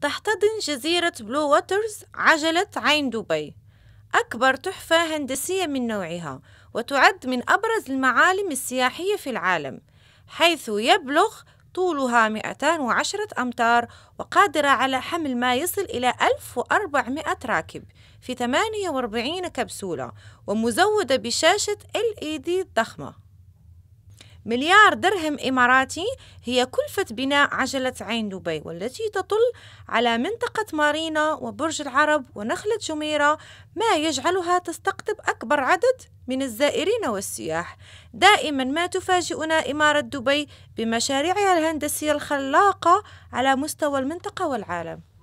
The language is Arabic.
تحتضن جزيرة بلو ووترز عجلة عين دبي أكبر تحفة هندسية من نوعها وتعد من أبرز المعالم السياحية في العالم حيث يبلغ طولها 210 أمتار وقادرة على حمل ما يصل إلى 1400 راكب في 48 كبسولة ومزودة بشاشة LED ضخمة مليار درهم إماراتي هي كلفة بناء عجلة عين دبي والتي تطل على منطقة مارينا وبرج العرب ونخلة جميرة ما يجعلها تستقطب أكبر عدد من الزائرين والسياح دائما ما تفاجئنا إمارة دبي بمشاريعها الهندسية الخلاقة على مستوى المنطقة والعالم